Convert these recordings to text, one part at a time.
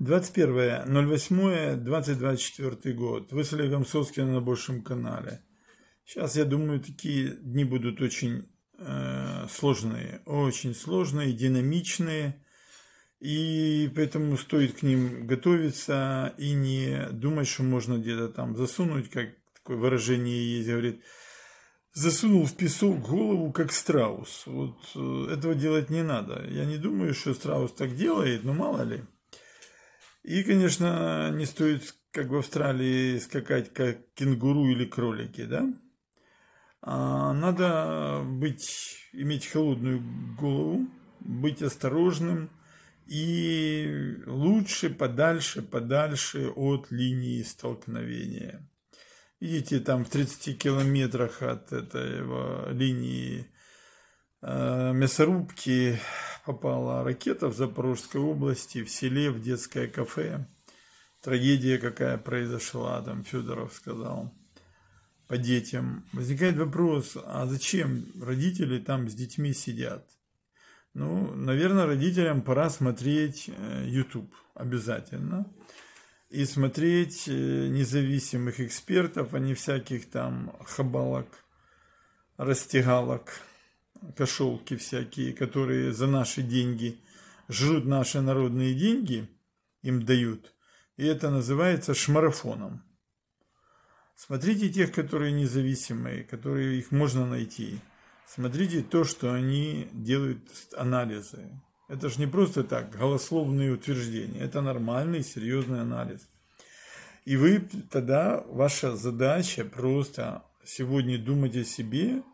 21.08.2024 год. Вы с Олегом Соскиным на большем канале. Сейчас, я думаю, такие дни будут очень э, сложные. Очень сложные, динамичные. И поэтому стоит к ним готовиться и не думать, что можно где-то там засунуть, как такое выражение есть, говорит, засунул в песок голову, как страус. Вот э, этого делать не надо. Я не думаю, что страус так делает, но мало ли. И, конечно, не стоит, как в Австралии, скакать как кенгуру или кролики, да? А надо быть, иметь холодную голову, быть осторожным и лучше подальше, подальше от линии столкновения. Видите, там в 30 километрах от этой линии Э, мясорубки попала ракета в Запорожской области, в селе, в детское кафе. Трагедия какая произошла, там Федоров сказал по детям. Возникает вопрос, а зачем родители там с детьми сидят? Ну, наверное, родителям пора смотреть YouTube э, обязательно. И смотреть э, независимых экспертов, а не всяких там хабалок, растягалок кошелки всякие, которые за наши деньги жрут наши народные деньги, им дают. И это называется шмарафоном. Смотрите тех, которые независимые, которые их можно найти. Смотрите то, что они делают анализы. Это же не просто так, голословные утверждения. Это нормальный, серьезный анализ. И вы тогда, ваша задача просто сегодня думать о себе –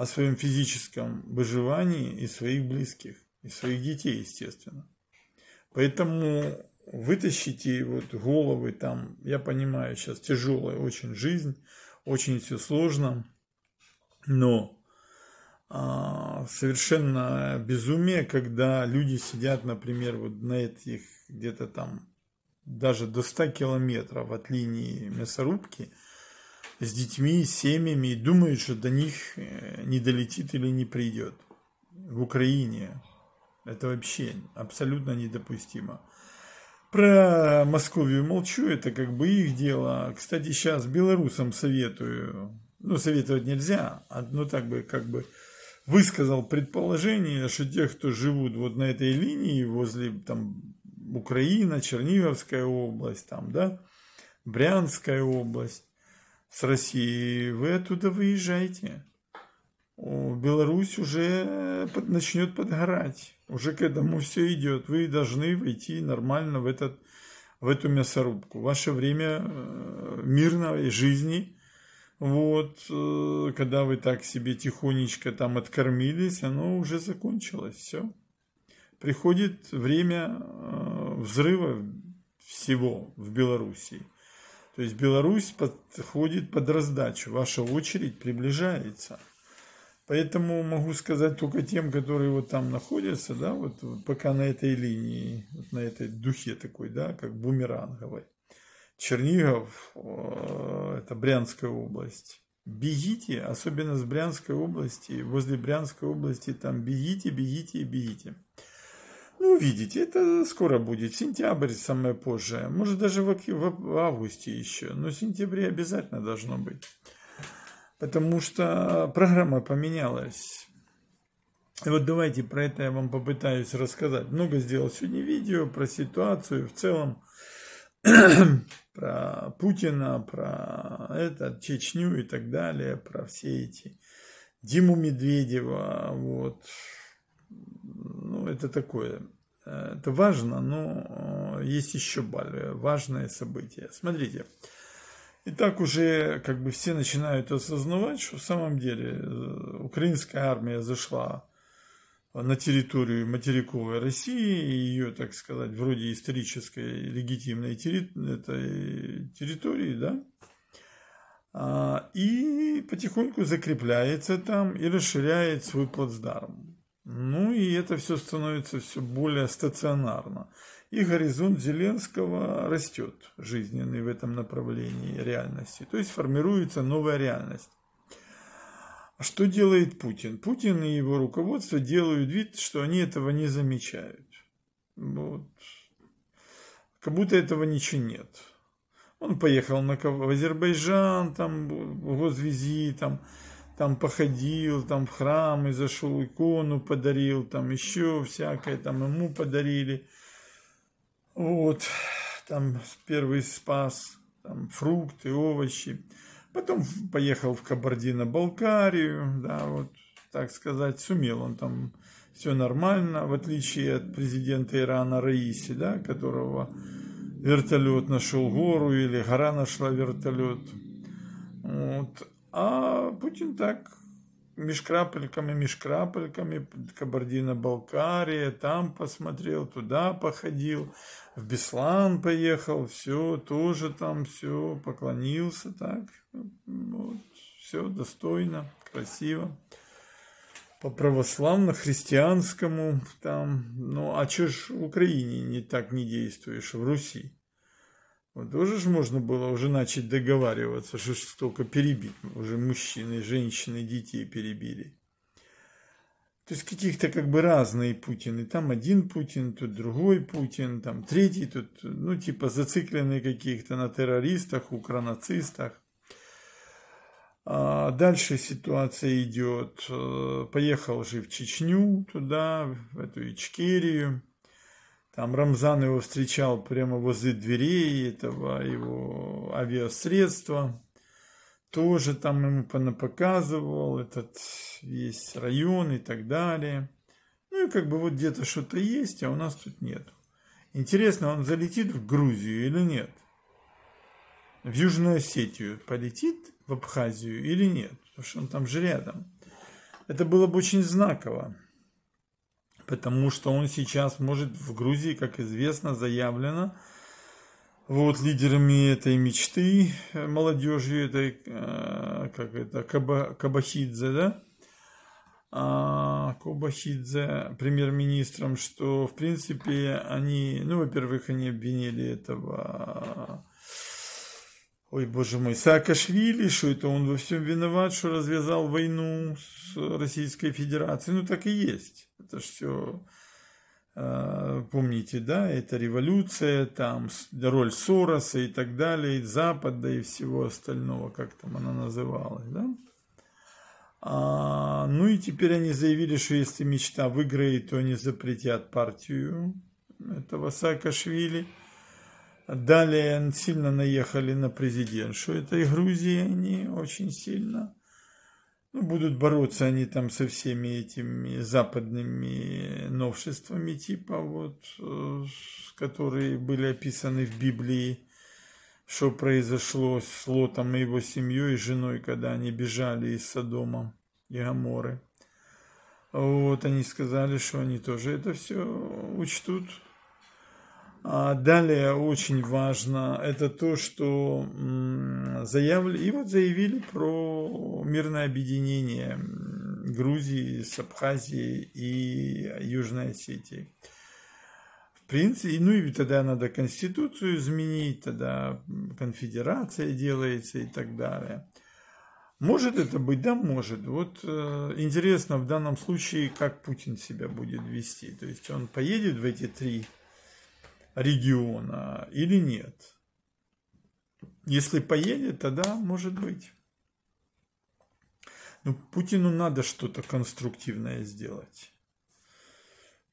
о своем физическом выживании и своих близких, и своих детей, естественно. Поэтому вытащите вот головы там, я понимаю, сейчас тяжелая очень жизнь, очень все сложно, но а, совершенно безумие, когда люди сидят, например, вот на этих где-то там даже до 100 километров от линии мясорубки – с детьми, с семьями и думают, что до них э, не долетит или не придет. В Украине это вообще абсолютно недопустимо. Про Московию молчу, это как бы их дело. Кстати, сейчас белорусам советую, ну советовать нельзя, а, но ну, так бы как бы высказал предположение, что те, кто живут вот на этой линии возле там Украина, Черниговская область, там, да, Брянская область, с России, вы оттуда выезжаете. Беларусь уже э, под, начнет подгорать. Уже к этому все идет. Вы должны войти нормально в, этот, в эту мясорубку. Ваше время э, мирной жизни, вот, э, когда вы так себе тихонечко там откормились, оно уже закончилось. Все. Приходит время взрыва всего в Белоруссии. То есть Беларусь подходит под раздачу, ваша очередь приближается. Поэтому могу сказать только тем, которые вот там находятся, да, вот пока на этой линии, вот на этой духе такой, да, как бумеранговой. Чернигов, э, это Брянская область. Бегите, особенно с Брянской области, возле Брянской области, там бегите, бегите и бегите. бегите увидите, это скоро будет, сентябрь самое позже, может даже в, в августе еще, но в сентябре обязательно должно быть, потому что программа поменялась. И вот давайте про это я вам попытаюсь рассказать. Много сделал сегодня видео про ситуацию в целом, про Путина, про это, Чечню и так далее, про все эти Диму Медведева, вот, ну, это такое. Э, это важно, но э, есть еще более важное событие. Смотрите, и так уже как бы все начинают осознавать, что в самом деле э, украинская армия зашла на территорию материковой России, ее, так сказать, вроде исторической легитимной терри... территории, да, а, и потихоньку закрепляется там и расширяет свой плацдарм. Ну и это все становится все более стационарно. И горизонт Зеленского растет, жизненный в этом направлении реальности. То есть формируется новая реальность. А что делает Путин? Путин и его руководство делают вид, что они этого не замечают. Вот. Как будто этого ничего нет. Он поехал на, в Азербайджан, там, в госвизитом. там там походил, там в храм и зашел, икону подарил, там еще всякое, там ему подарили. Вот, там первый спас, там фрукты, овощи. Потом поехал в Кабардино-Балкарию, да, вот, так сказать, сумел он там все нормально, в отличие от президента Ирана Раиси, да, которого вертолет нашел гору или гора нашла вертолет. Вот. А Путин так мешкрапельками, мешкрапельками, Кабардино-Балкария, там посмотрел, туда походил, в Беслан поехал, все, тоже там все, поклонился так, вот, все достойно, красиво. По православно-христианскому там, ну а чё ж в Украине не так не действуешь, в Руси? Вот уже ж можно было уже начать договариваться, что столько перебить. Уже мужчины, женщины, детей перебили. То есть каких-то как бы разные Путины. Там один Путин, тут другой Путин, там третий, тут, ну, типа зацикленные каких-то на террористах, укранацистах. А дальше ситуация идет. Э, поехал же в Чечню туда, в эту Ичкерию. Там Рамзан его встречал прямо возле дверей этого его авиасредства. Тоже там ему показывал этот весь район и так далее. Ну и как бы вот где-то что-то есть, а у нас тут нет. Интересно, он залетит в Грузию или нет? В Южную Осетию полетит в Абхазию или нет? Потому что он там же рядом. Это было бы очень знаково потому что он сейчас может в Грузии, как известно, заявлено, вот лидерами этой мечты э, молодежи, этой, э, как это, Каба, Кабахидзе, да, а, Кобахидзе премьер-министром, что, в принципе, они, ну, во-первых, они обвинили этого, ой, боже мой, Саакашвили, что это он во всем виноват, что развязал войну с Российской Федерацией, ну, так и есть это все э, помните, да, это революция, там роль Сороса и так далее, и Запада и всего остального, как там она называлась, да. А, ну и теперь они заявили, что если мечта выиграет, то они запретят партию этого Саакашвили. Далее сильно наехали на президентшу и Грузии, они очень сильно – ну, будут бороться они там со всеми этими западными новшествами, типа вот, э, которые были описаны в Библии, что произошло с Лотом и его семьей и женой, когда они бежали из Содома и Гаморы. Вот они сказали, что они тоже это все учтут. А далее очень важно, это то, что заявили, и вот заявили про мирное объединение Грузии с Абхазией и Южной Осетией. В принципе, ну и тогда надо конституцию изменить, тогда конфедерация делается и так далее. Может это быть? Да, может. Вот э, интересно в данном случае, как Путин себя будет вести. То есть он поедет в эти три региона или нет. Если поедет, тогда может быть. Но ну, Путину надо что-то конструктивное сделать.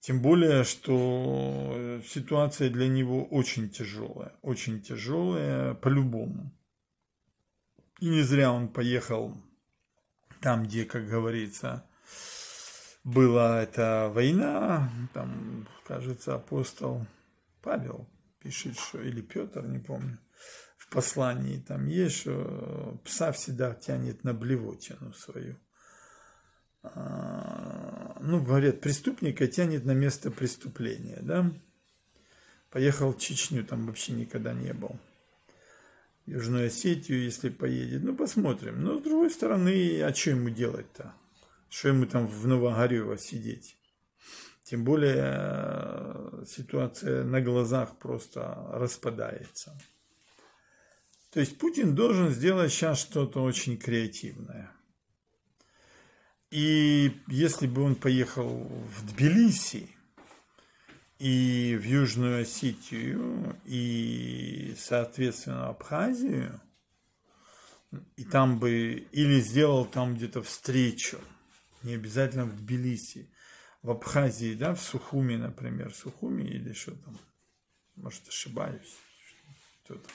Тем более, что э, ситуация для него очень тяжелая. Очень тяжелая по-любому. И не зря он поехал там, где, как говорится, была эта война. Там, кажется, апостол Павел пишет, что, или Петр, не помню, в послании там есть, что э, пса всегда тянет на блевотину свою. А, ну, говорят, преступника тянет на место преступления, да? Поехал в Чечню, там вообще никогда не был. Южную Осетию, если поедет, ну, посмотрим. Но, с другой стороны, а что ему делать-то? Что ему там в Новогорево сидеть? Тем более э, ситуация на глазах просто распадается. То есть Путин должен сделать сейчас что-то очень креативное. И если бы он поехал в Тбилиси и в Южную Осетию и, соответственно, Абхазию, и там бы, или сделал там где-то встречу, не обязательно в Тбилиси, в Абхазии, да, в Сухуми, например, Сухуми или что там, может, ошибаюсь, кто там,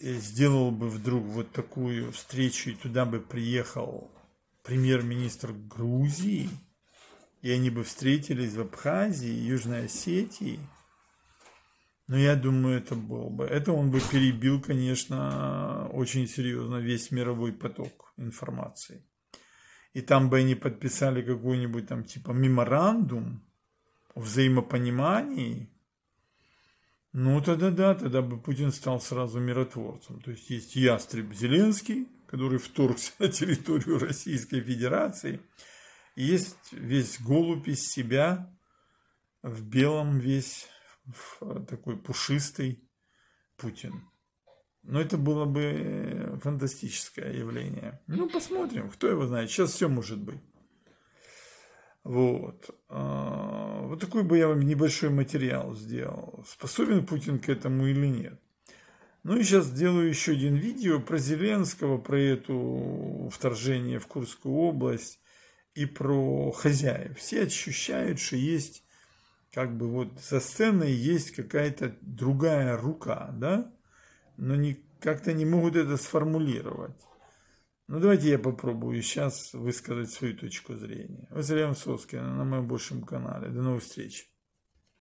сделал бы вдруг вот такую встречу, и туда бы приехал премьер-министр Грузии, и они бы встретились в Абхазии, Южной Осетии, но я думаю, это был бы. Это он бы перебил, конечно, очень серьезно весь мировой поток информации и там бы они подписали какой-нибудь там типа меморандум о взаимопонимании, ну тогда да, тогда бы Путин стал сразу миротворцем. То есть есть ястреб Зеленский, который вторгся на территорию Российской Федерации, и есть весь голубь из себя в белом весь э, такой пушистый Путин. Но это было бы э, фантастическое явление. Ну, посмотрим, кто его знает. Сейчас все может быть. Вот. А, вот такой бы я вам небольшой материал сделал. Способен Путин к этому или нет. Ну и сейчас сделаю еще один видео про Зеленского, про эту вторжение в Курскую область и про хозяев. Все ощущают, что есть как бы вот за сценой есть какая-то другая рука, да, но не как-то не могут это сформулировать. Ну, давайте я попробую сейчас высказать свою точку зрения. Василий Амсовский на моем большем канале. До новых встреч.